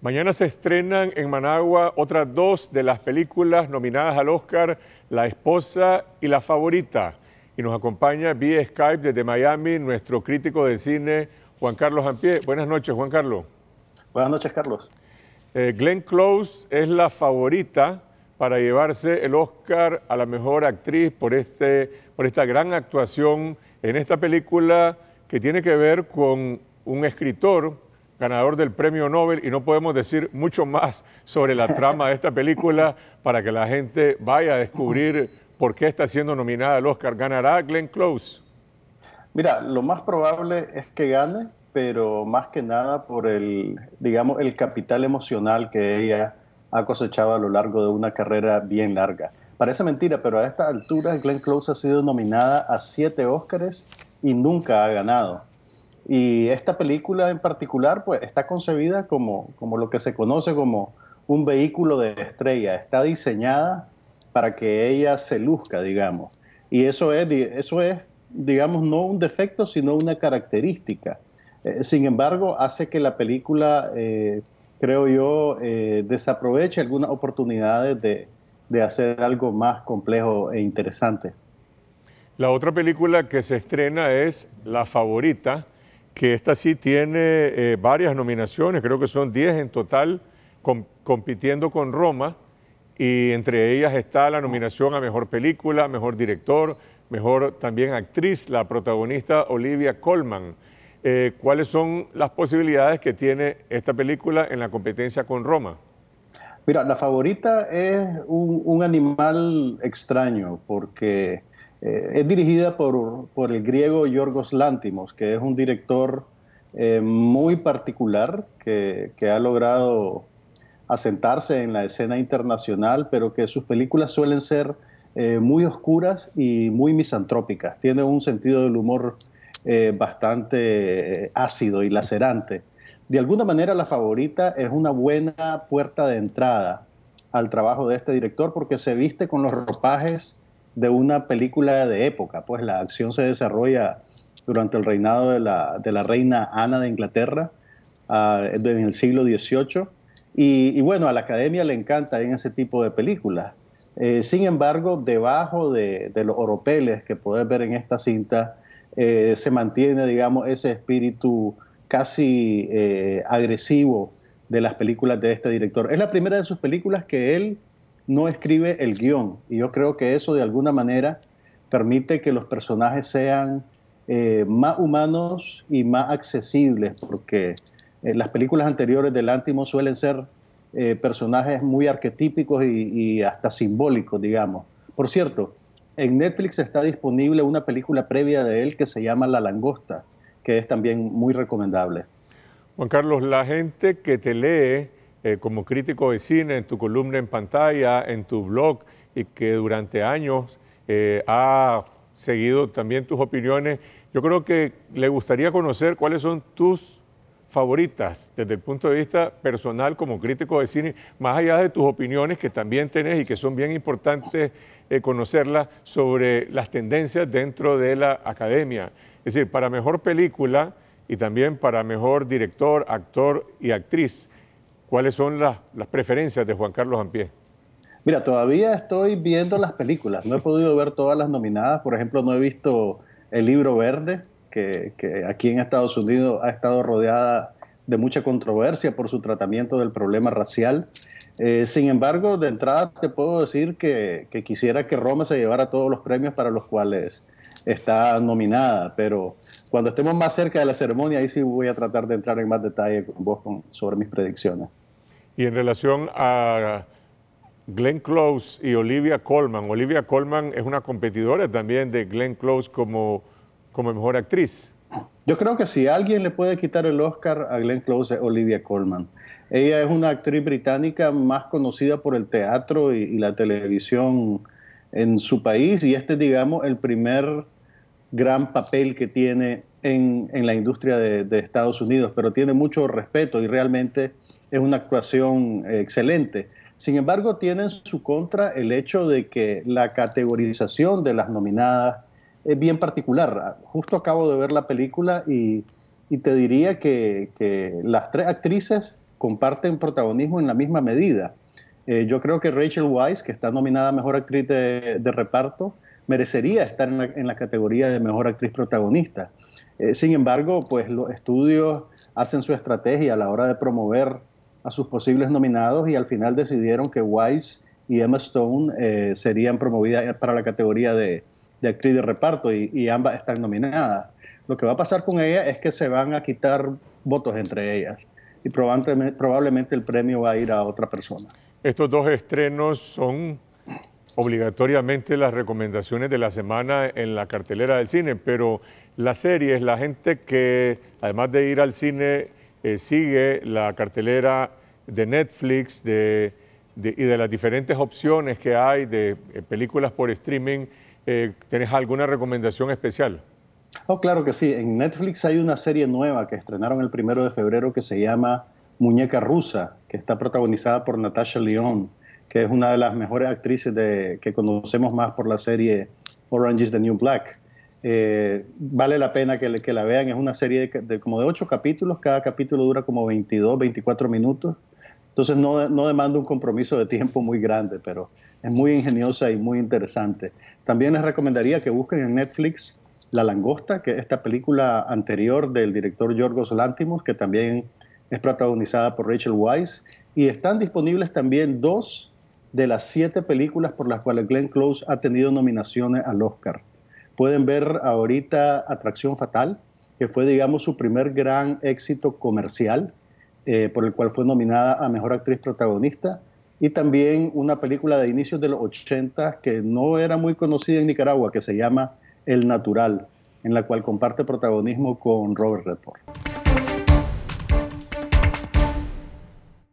Mañana se estrenan en Managua otras dos de las películas nominadas al Oscar, La esposa y La favorita. Y nos acompaña vía Skype desde Miami nuestro crítico de cine, Juan Carlos Ampié. Buenas noches, Juan Carlos. Buenas noches, Carlos. Eh, Glenn Close es la favorita para llevarse el Oscar a la mejor actriz por, este, por esta gran actuación en esta película que tiene que ver con un escritor ganador del premio Nobel y no podemos decir mucho más sobre la trama de esta película para que la gente vaya a descubrir por qué está siendo nominada al Oscar. ¿Ganará Glenn Close? Mira, lo más probable es que gane, pero más que nada por el, digamos, el capital emocional que ella ha cosechado a lo largo de una carrera bien larga. Parece mentira, pero a esta altura Glenn Close ha sido nominada a siete Óscares y nunca ha ganado. Y esta película en particular, pues está concebida como, como lo que se conoce como un vehículo de estrella. Está diseñada para que ella se luzca, digamos. Y eso es, eso es digamos, no un defecto, sino una característica. Eh, sin embargo, hace que la película, eh, creo yo, eh, desaproveche algunas oportunidades de, de hacer algo más complejo e interesante. La otra película que se estrena es La Favorita, que esta sí tiene eh, varias nominaciones, creo que son 10 en total, compitiendo con Roma, y entre ellas está la nominación a Mejor Película, Mejor Director, Mejor también Actriz, la protagonista Olivia Colman. Eh, ¿Cuáles son las posibilidades que tiene esta película en la competencia con Roma? Mira, la favorita es un animal extraño, porque eh, es dirigida por, el griego Yorgos Lántimos, que es un director eh, muy particular que, ha logrado asentarse en la escena internacional, pero que sus películas suelen ser eh, muy oscuras y muy misantrópicas. Tiene un sentido del humor bastante ácido y lacerante. De alguna manera, La Favorita es una buena puerta de entrada al trabajo de este director porque se viste con los ropajes de una película de época, pues la acción se desarrolla durante el reinado de la, reina Ana de Inglaterra ah, en el siglo XVIII. Y, bueno, a la academia le encanta en ese tipo de películas. Eh, sin embargo, debajo de, los oropeles que puedes ver en esta cinta, eh, se mantiene, digamos, ese espíritu casi eh, agresivo de las películas de este director. Es la primera de sus películas que él no escribe el guión. Y yo creo que eso de alguna manera permite que los personajes sean eh, más humanos y más accesibles, porque eh, las películas anteriores del Antimo suelen ser eh, personajes muy arquetípicos y, y, hasta simbólicos, digamos. Por cierto, en Netflix está disponible una película previa de él que se llama La Langosta, que es también muy recomendable. Juan Carlos, la gente que te lee eh, como crítico de cine, en tu columna en pantalla, en tu blog, y que durante años eh, ha seguido también tus opiniones. Yo creo que le gustaría conocer cuáles son tus favoritas desde el punto de vista personal como crítico de cine, más allá de tus opiniones que también tenés y que son bien importantes eh, conocerlas sobre las tendencias dentro de la academia. Es decir, para mejor película y también para mejor director, actor y actriz. ¿Cuáles son las, preferencias de Juan Carlos Ampié? Mira, todavía estoy viendo las películas. No he podido ver todas las nominadas. Por ejemplo, no he visto El Libro Verde, que, aquí en Estados Unidos ha estado rodeada de mucha controversia por su tratamiento del problema racial. Eh, sin embargo, de entrada te puedo decir que, que, quisiera que Roma se llevara todos los premios para los cuales está nominada, pero cuando estemos más cerca de la ceremonia, ahí sí voy a tratar de entrar en más detalle con vos sobre mis predicciones. Y en relación a Glenn Close y Olivia Colman, Olivia Colman es una competidora también de Glenn Close como, como mejor actriz. Yo creo que si alguien le puede quitar el Oscar a Glenn Close es Olivia Colman. Ella es una actriz británica más conocida por el teatro y, y la televisión en su país y este es, digamos, el primer gran papel que tiene en, en la industria de, Estados Unidos, pero tiene mucho respeto y realmente es una actuación eh, excelente. Sin embargo, tiene en su contra el hecho de que la categorización de las nominadas es bien particular. Justo acabo de ver la película y, y te diría que, que, las tres actrices comparten protagonismo en la misma medida. Eh, yo creo que Rachel Weisz, que está nominada a Mejor Actriz de Reparto, merecería estar en la, categoría de mejor actriz protagonista. Eh, sin embargo, pues los estudios hacen su estrategia a la hora de promover a sus posibles nominados y al final decidieron que Wise y Emma Stone eh, serían promovidas para la categoría de, actriz de reparto y, ambas están nominadas. Lo que va a pasar con ella es que se van a quitar votos entre ellas y probablemente el premio va a ir a otra persona. Estos dos estrenos son obligatoriamente las recomendaciones de la semana en la cartelera del cine, pero la serie es la gente que además de ir al cine eh, sigue la cartelera de Netflix y de las diferentes opciones que hay de eh, películas por streaming, eh, ¿tenés alguna recomendación especial? Oh, claro que sí. En Netflix hay una serie nueva que estrenaron el primero de febrero que se llama Muñeca Rusa, que está protagonizada por Natasha León que es una de las mejores actrices de, que conocemos más por la serie Orange is the New Black. Eh, vale la pena que, que, la vean, es una serie de, como de ocho capítulos, cada capítulo dura como 22, 24 minutos, entonces no, demanda un compromiso de tiempo muy grande, pero es muy ingeniosa y muy interesante. También les recomendaría que busquen en Netflix La Langosta, que es esta película anterior del director Yorgos Lántimos, que también es protagonizada por Rachel Weisz, y están disponibles también dos de las siete películas por las cuales Glenn Close ha tenido nominaciones al Oscar. Pueden ver ahorita Atracción Fatal, que fue, digamos, su primer gran éxito comercial, eh, por el cual fue nominada a Mejor Actriz Protagonista, y también una película de inicios de los 80 que no era muy conocida en Nicaragua, que se llama El Natural, en la cual comparte protagonismo con Robert Redford.